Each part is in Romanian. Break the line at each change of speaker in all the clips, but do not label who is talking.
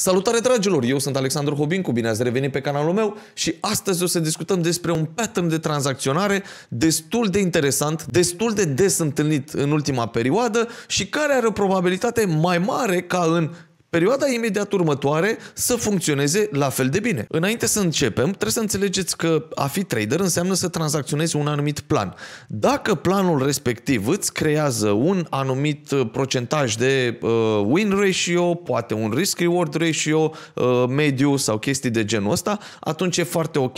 Salutare dragilor, eu sunt Alexandru Hobincu, bine ați revenit pe canalul meu și astăzi o să discutăm despre un pattern de tranzacționare destul de interesant, destul de des întâlnit în ultima perioadă și care are o probabilitate mai mare ca în perioada imediat următoare să funcționeze la fel de bine. Înainte să începem, trebuie să înțelegeți că a fi trader înseamnă să tranzacționezi un anumit plan. Dacă planul respectiv îți creează un anumit uh, procentaj de uh, win ratio, poate un risk-reward ratio uh, mediu sau chestii de genul ăsta, atunci e foarte ok.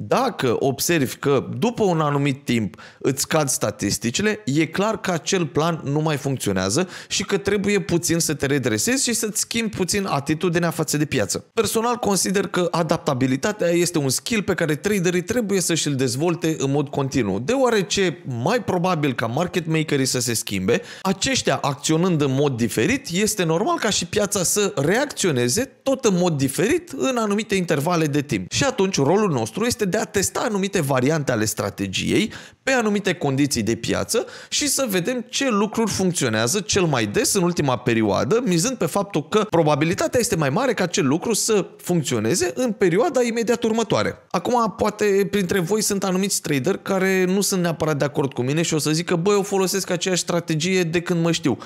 Dacă observi că după un anumit timp îți cad statisticile, e clar că acel plan nu mai funcționează și că trebuie puțin să te redresezi și să-ți schimbi puțin atitudinea față de piață. Personal consider că adaptabilitatea este un skill pe care traderii trebuie să și-l dezvolte în mod continuu, deoarece mai probabil ca market makerii să se schimbe, aceștia acționând în mod diferit, este normal ca și piața să reacționeze tot în mod diferit în anumite intervale de timp. Și atunci rolul nostru este de a testa anumite variante ale strategiei pe anumite condiții de piață și să vedem ce lucruri funcționează cel mai des în ultima perioadă, mizând pe faptul că probabilitatea este mai mare ca acel lucru să funcționeze în perioada imediat următoare. Acum, poate printre voi sunt anumiți trader care nu sunt neapărat de acord cu mine și o să zic că, băi, eu folosesc aceeași strategie de când mă știu.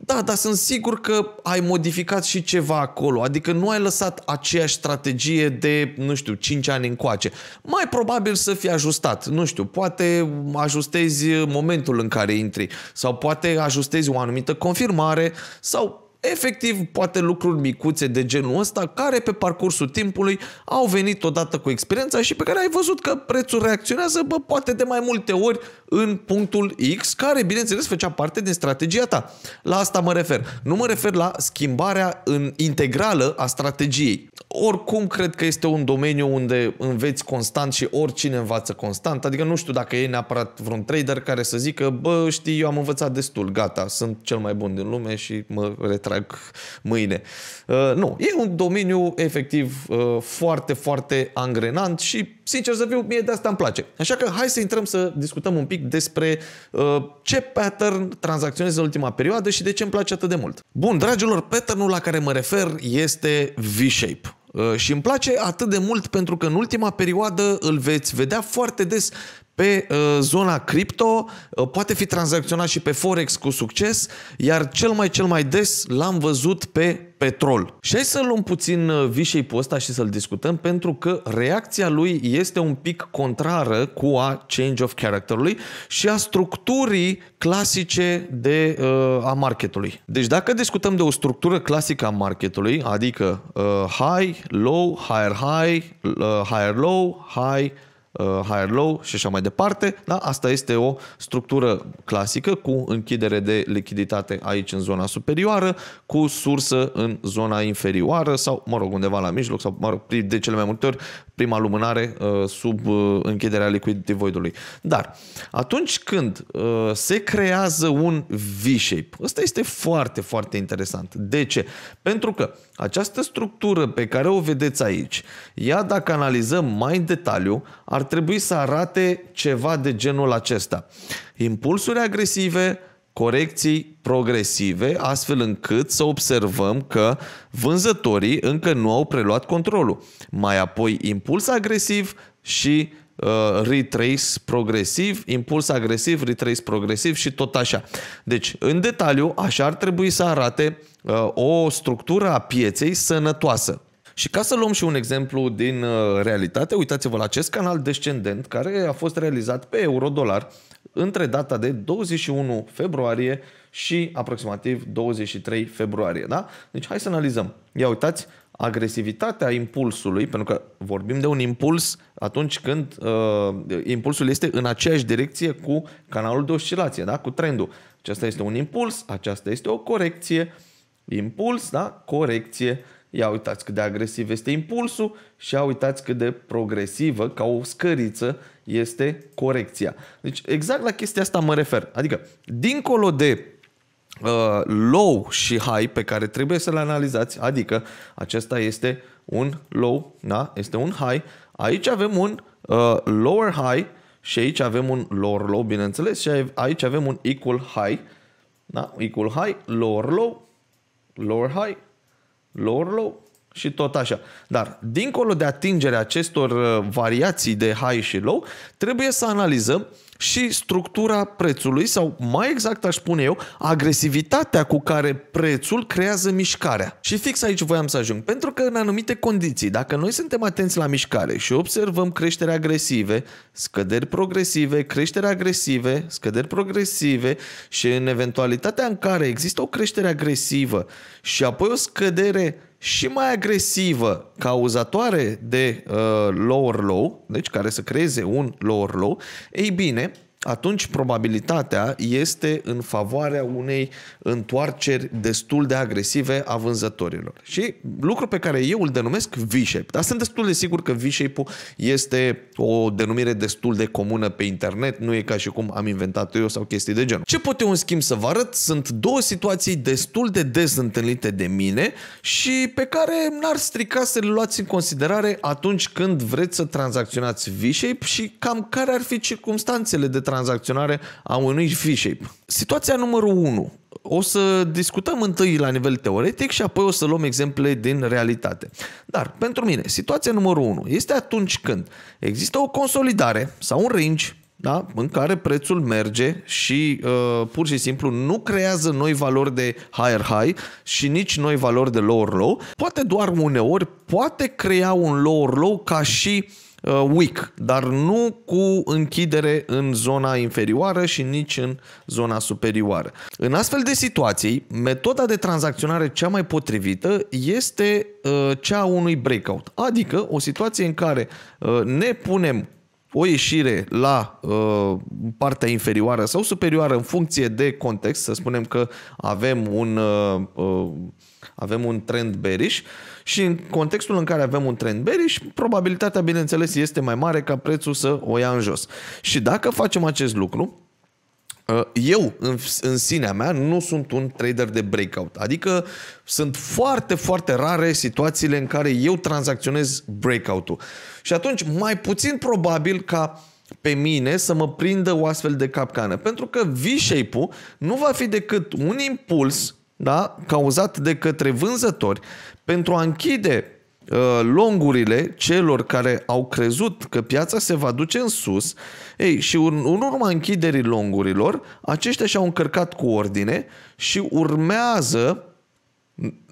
Da, dar sunt sigur că ai modificat și ceva acolo, adică nu ai lăsat aceeași strategie de, nu știu, 5 ani încoace. Mai probabil să fi ajustat, nu știu, poate ajustezi momentul în care intri sau poate ajustezi o anumită confirmare sau efectiv poate lucruri micuțe de genul ăsta care pe parcursul timpului au venit odată cu experiența și pe care ai văzut că prețul reacționează bă, poate de mai multe ori în punctul X care bineînțeles făcea parte din strategia ta. La asta mă refer. Nu mă refer la schimbarea în integrală a strategiei. Oricum cred că este un domeniu unde înveți constant și oricine învață constant. Adică nu știu dacă e neapărat vreun trader care să zică bă știi eu am învățat destul, gata, sunt cel mai bun din lume și mă retrag trag mâine. Uh, nu, e un domeniu efectiv uh, foarte, foarte angrenant și, sincer să fiu, mie de asta îmi place. Așa că hai să intrăm să discutăm un pic despre uh, ce pattern tranzacționez în ultima perioadă și de ce îmi place atât de mult. Bun, dragilor, patternul la care mă refer este V-shape. Și îmi place atât de mult pentru că în ultima perioadă îl veți vedea foarte des pe uh, zona cripto, uh, poate fi tranzacționat și pe Forex cu succes, iar cel mai cel mai des l-am văzut pe petrol. Și hai să luăm puțin uh, vișei pe ăsta și să-l discutăm pentru că reacția lui este un pic contrară cu a change of characterului și a structurii clasice de, uh, a marketului. Deci dacă discutăm de o structură clasică a marketului, adică uh, high, low, higher high, uh, higher low, high, Uh, higher low și așa mai departe. Da? Asta este o structură clasică cu închidere de lichiditate aici în zona superioară, cu sursă în zona inferioară sau, mă rog, undeva la mijloc sau, mă rog, de cele mai multe ori, prima lumânare uh, sub uh, închiderea lichidivoidului. Dar atunci când se creează un V-shape, ăsta este foarte, foarte interesant. De ce? Pentru că această structură pe care o vedeți aici, ea dacă analizăm mai în detaliu, ar trebui să arate ceva de genul acesta. Impulsuri agresive, corecții progresive, astfel încât să observăm că vânzătorii încă nu au preluat controlul. Mai apoi impuls agresiv și uh, retrace progresiv, impuls agresiv, retrace progresiv și tot așa. Deci, în detaliu, așa ar trebui să arate uh, o structură a pieței sănătoasă. Și ca să luăm și un exemplu din uh, realitate, uitați-vă la acest canal descendent care a fost realizat pe eurodolar între data de 21 februarie și aproximativ 23 februarie. Da? Deci hai să analizăm. Ia uitați agresivitatea impulsului, pentru că vorbim de un impuls atunci când uh, impulsul este în aceeași direcție cu canalul de oscilație, da? cu trendul. Acesta este un impuls, aceasta este o corecție, impuls, da? corecție, ia uitați cât de agresiv este impulsul și ia uitați cât de progresivă, ca o scăriță, este corecția. Deci exact la chestia asta mă refer. Adică, dincolo de uh, low și high pe care trebuie să le analizați, adică acesta este un low, da? este un high, aici avem un uh, lower high și aici avem un lower low, bineînțeles, și aici avem un equal high, da? equal high, lower low, lower high, low și tot așa. Dar, dincolo de atingerea acestor uh, variații de high și low, trebuie să analizăm uh, și structura prețului sau mai exact aș spune eu, agresivitatea cu care prețul creează mișcarea. Și fix aici voiam să ajung, pentru că în anumite condiții, dacă noi suntem atenți la mișcare și observăm creștere agresive, scăderi progresive, creștere agresive, scăderi progresive și în eventualitatea în care există o creștere agresivă și apoi o scădere și mai agresivă, cauzatoare de uh, lower low, deci care să creeze un lower low, ei bine, atunci probabilitatea este în favoarea unei întoarceri destul de agresive a vânzătorilor. Și lucru pe care eu îl denumesc V-shape. Dar sunt destul de sigur că V-shape-ul este o denumire destul de comună pe internet, nu e ca și cum am inventat eu sau chestii de genul. Ce pot eu în schimb să vă arăt sunt două situații destul de des întâlnite de mine și pe care n-ar strica să le luați în considerare atunci când vreți să tranzacționați V-shape și cam care ar fi circumstanțele de tranzacționare tranzacționare a unui V-shape. Situația numărul 1. O să discutăm întâi la nivel teoretic și apoi o să luăm exemple din realitate. Dar, pentru mine, situația numărul 1 este atunci când există o consolidare sau un range da? în care prețul merge și uh, pur și simplu nu creează noi valori de higher high și nici noi valori de lower low. Poate doar uneori poate crea un lower low ca și uh, Uh, weak, dar nu cu închidere în zona inferioară și nici în zona superioară. În astfel de situații, metoda de tranzacționare cea mai potrivită este uh, cea a unui breakout, adică o situație în care uh, ne punem o ieșire la uh, partea inferioară sau superioară în funcție de context, să spunem că avem un, uh, uh, avem un trend bearish, uh, și în contextul în care avem un trend bearish, probabilitatea, bineînțeles, este mai mare ca prețul să o ia în jos. Și dacă facem acest lucru, uh, eu în, în sinea mea nu sunt un trader de breakout. Adică sunt foarte, foarte rare situațiile în care eu tranzacționez breakout-ul. Și atunci mai puțin probabil ca pe mine să mă prindă o astfel de capcană. Pentru că V-shape-ul nu va fi decât un impuls da? cauzat de către vânzători pentru a închide uh, longurile celor care au crezut că piața se va duce în sus, ei, și în, în urma închiderii longurilor, aceștia și-au încărcat cu ordine și urmează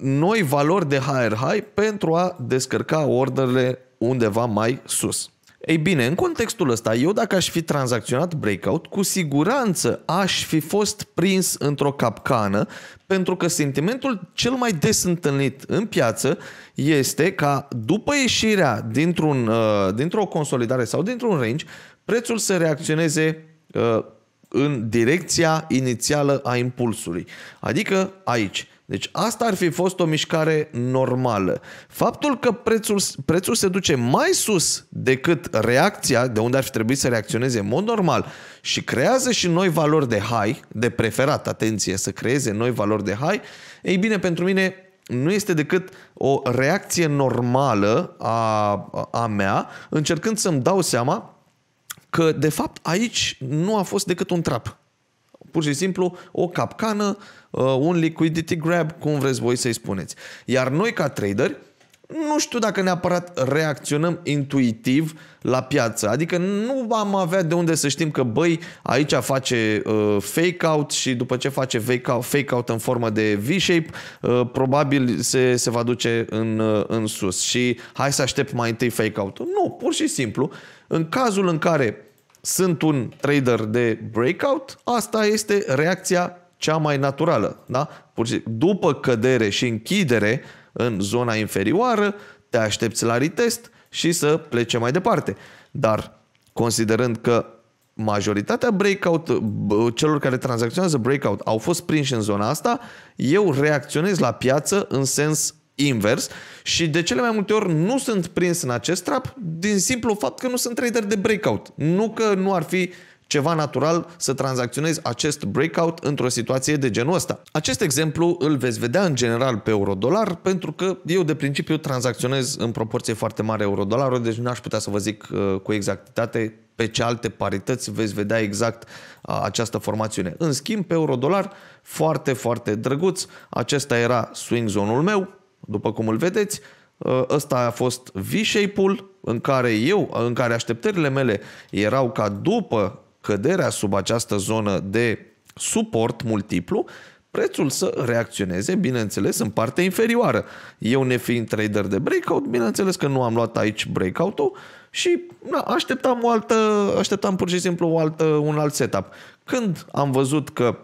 noi valori de higher high pentru a descărca ordinele undeva mai sus. Ei bine, în contextul ăsta, eu dacă aș fi tranzacționat breakout, cu siguranță aș fi fost prins într-o capcană, pentru că sentimentul cel mai des întâlnit în piață este ca după ieșirea dintr-un, uh, dintr-o consolidare sau dintr-un range, prețul să reacționeze uh, în direcția inițială a impulsului. Adică aici. Deci asta ar fi fost o mișcare normală. Faptul că prețul, prețul se duce mai sus decât reacția, de unde ar fi trebuit să reacționeze în mod normal, și creează și noi valori de high, de preferat, atenție, să creeze noi valori de high, ei bine, pentru mine nu este decât o reacție normală a, a mea, încercând să-mi dau seama că, de fapt, aici nu a fost decât un trap pur și simplu o capcană, uh, un liquidity grab, cum vreți voi să-i spuneți. Iar noi ca traderi, nu știu dacă neapărat reacționăm intuitiv la piață. Adică nu am avea de unde să știm că, băi, aici face uh, fake-out și după ce face fake-out în formă de V-shape, uh, probabil se, se va duce în, uh, în sus. Și hai să aștept mai întâi fake-out-ul. Nu, pur și simplu, în cazul în care sunt un trader de breakout, asta este reacția cea mai naturală. Da? Pur și după cădere și închidere în zona inferioară, te aștepți la retest și să plece mai departe. Dar considerând că majoritatea breakout, celor care tranzacționează breakout au fost prinși în zona asta, eu reacționez la piață în sens invers și de cele mai multe ori nu sunt prins în acest trap din simplu fapt că nu sunt trader de breakout. Nu că nu ar fi ceva natural să tranzacționezi acest breakout într-o situație de genul ăsta. Acest exemplu îl veți vedea în general pe eurodolar pentru că eu de principiu tranzacționez în proporție foarte mare eurodolarul, deci nu aș putea să vă zic uh, cu exactitate pe ce alte parități veți vedea exact uh, această formațiune. În schimb, pe eurodolar, foarte, foarte drăguț, acesta era swing zone-ul meu, după cum îl vedeți, ă, ăsta a fost V-shape-ul în care eu, în care așteptările mele erau ca după căderea sub această zonă de suport multiplu, prețul să reacționeze, bineînțeles, în partea inferioară. Eu ne fiind trader de breakout, bineînțeles că nu am luat aici breakout-ul și na, așteptam, o altă, așteptam pur și simplu o altă, un alt setup. Când am văzut că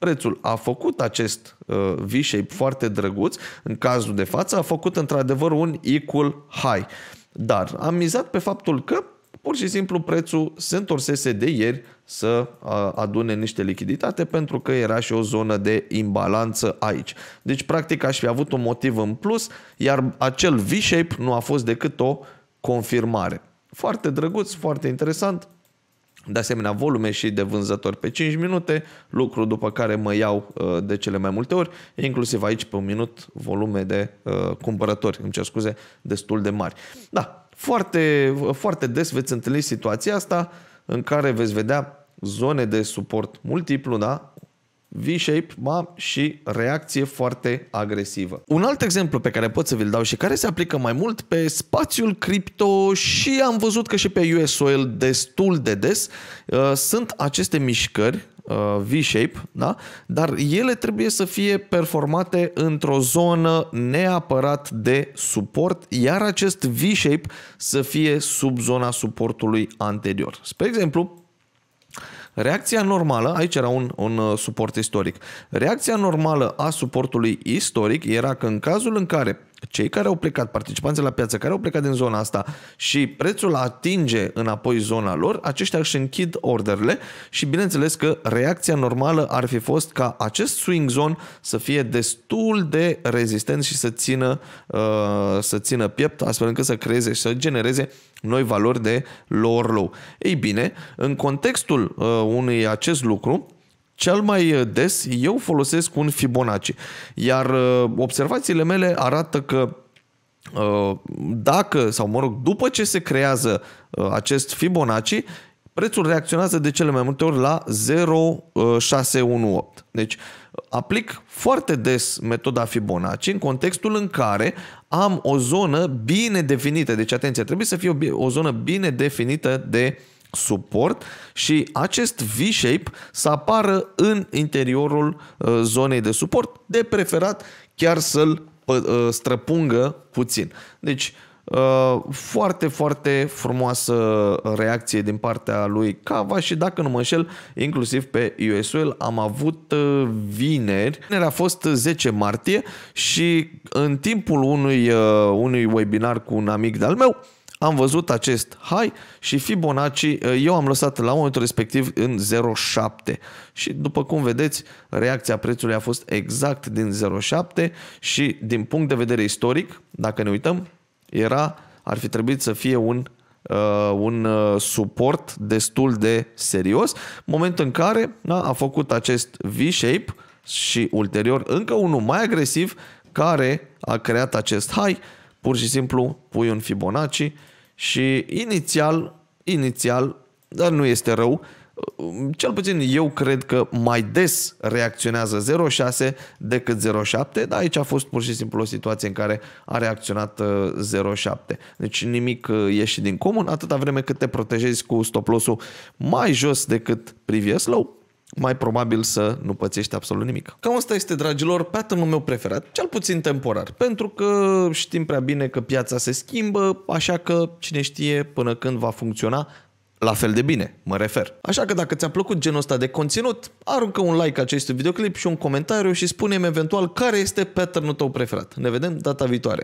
prețul. A făcut acest uh, V-shape foarte drăguț, în cazul de față a făcut într-adevăr un equal high. Dar am mizat pe faptul că pur și simplu prețul se întorsese de ieri să uh, adune niște lichiditate pentru că era și o zonă de imbalanță aici. Deci practic aș fi avut un motiv în plus, iar acel V-shape nu a fost decât o confirmare. Foarte drăguț, foarte interesant, de asemenea volume și de vânzători pe 5 minute, lucru după care mă iau uh, de cele mai multe ori, inclusiv aici pe un minut volume de uh, cumpărători, îmi cer scuze, destul de mari. Da, foarte, uh, foarte des veți întâlni situația asta în care veți vedea zone de suport multiplu, da? V-shape, ma și reacție foarte agresivă. Un alt exemplu pe care pot să vi-l dau și care se aplică mai mult pe spațiul cripto și am văzut că și pe Oil destul de des uh, sunt aceste mișcări uh, V-shape, da? dar ele trebuie să fie performate într-o zonă neapărat de suport, iar acest V-shape să fie sub zona suportului anterior. Spre exemplu, Reacția normală, aici era un, un uh, suport istoric, reacția normală a suportului istoric era că în cazul în care cei care au plecat, participanții la piață, care au plecat din zona asta și prețul atinge înapoi zona lor, aceștia își închid orderele și bineînțeles că reacția normală ar fi fost ca acest swing zone să fie destul de rezistent și să țină, uh, să țină piept, astfel încât să creeze și să genereze noi valori de lower low. Ei bine, în contextul uh, unui acest lucru, cel mai uh, des eu folosesc un Fibonacci, iar uh, observațiile mele arată că uh, dacă, sau mă rog, după ce se creează acest Fibonacci, prețul reacționează de cele mai multe ori la 0,618. Deci aplic foarte des metoda Fibonacci în contextul în care am o zonă bine definită. Deci atenție, trebuie să fie o, zonă bine definită de uh, suport și acest V-shape să apară în interiorul uh, zonei de suport, de preferat chiar să-l uh, străpungă puțin. Deci, uh, foarte, foarte frumoasă reacție din partea lui Cava și dacă nu mă înșel, inclusiv pe USL am avut vineri. Vineri a fost 10 martie și în timpul unui, unui webinar cu un amic de-al meu, am văzut acest high și Fibonacci eh, eu am lăsat la momentul respectiv în 0,7 și după cum vedeți reacția prețului a fost exact din 0,7 și din punct de vedere istoric, dacă ne uităm, era, ar fi trebuit să fie un uh, un uh, suport destul de serios, moment în care da, a făcut acest V-shape și ulterior încă unul mai agresiv care a creat acest high, pur și simplu pui un Fibonacci și inițial, inițial, dar nu este rău, cel puțin eu cred că mai des reacționează 06 decât 07, dar aici a fost pur și simplu o situație în care a reacționat 07. Uh, deci nimic uh, ieși din comun, atâta vreme cât te protejezi cu stop loss-ul mai jos decât previous low, mai probabil să nu pățești absolut nimic. Cam asta este, dragilor, patternul meu preferat, cel puțin temporar, pentru că știm prea bine că piața se schimbă, așa că cine știe până când va funcționa, la fel de bine, mă refer. Așa că dacă ți-a plăcut genul ăsta de conținut, aruncă un like acestui videoclip și un comentariu și spune-mi eventual care este patternul tău preferat. Ne vedem data viitoare.